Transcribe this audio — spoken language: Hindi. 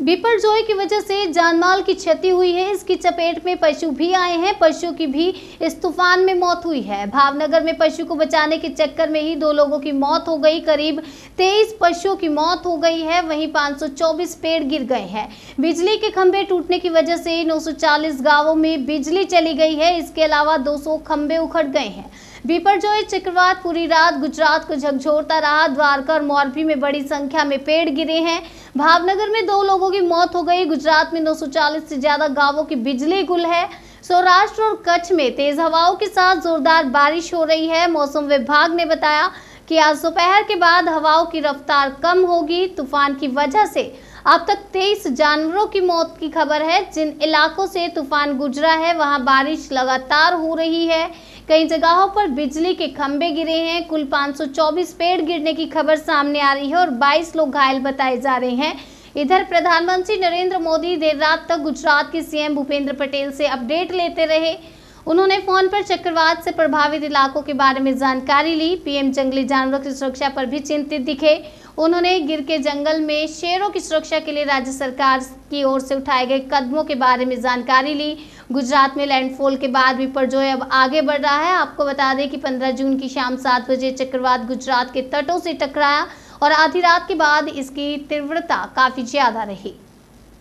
बिपरजोई की वजह से जानमाल की क्षति हुई है इसकी चपेट में पशु भी आए हैं पशुओं की भी इस तूफान में मौत हुई है भावनगर में पशु को बचाने के चक्कर में ही दो लोगों की मौत हो गई करीब 23 पशुओं की मौत हो गई है वहीं 524 पेड़ गिर गए हैं बिजली के खंभे टूटने की वजह से 940 गांवों में बिजली चली गई है इसके अलावा दो खंभे उखड़ गए हैं बीपरजोई चक्रवात पूरी रात गुजरात को झकझोरता रहा द्वारका और मोरबी में बड़ी संख्या में पेड़ गिरे हैं भावनगर में दो लोगों की मौत हो गई गुजरात में 240 से ज्यादा गांवों की बिजली गुल है सौराष्ट्र और कच्छ में तेज हवाओं के साथ जोरदार बारिश हो रही है मौसम विभाग ने बताया कि आज दोपहर के बाद हवाओं की रफ्तार कम होगी तूफान की वजह से अब तक तेईस जानवरों की मौत की खबर है जिन इलाकों से तूफान गुजरा है वहां बारिश लगातार हो रही है कई जगहों पर बिजली के खंभे गिरे हैं कुल 524 पेड़ गिरने की खबर सामने आ रही है और 22 लोग घायल बताए जा रहे हैं इधर प्रधानमंत्री नरेंद्र मोदी देर रात तक गुजरात के सीएम भूपेंद्र पटेल से अपडेट लेते रहे उन्होंने फोन पर चक्रवात से प्रभावित इलाकों के बारे में जानकारी ली पीएम जंगली जानवरों की सुरक्षा पर भी चिंतित दिखे उन्होंने गिर के जंगल में शेरों की सुरक्षा के लिए राज्य सरकार की ओर से उठाए गए कदमों के बारे में जानकारी ली गुजरात में लैंडफॉल के बाद विपर जो है अब आगे बढ़ रहा है आपको बता दें कि 15 जून की शाम सात बजे चक्रवात गुजरात के तटों से टकराया और आधी रात के बाद इसकी तीव्रता काफ़ी ज़्यादा रही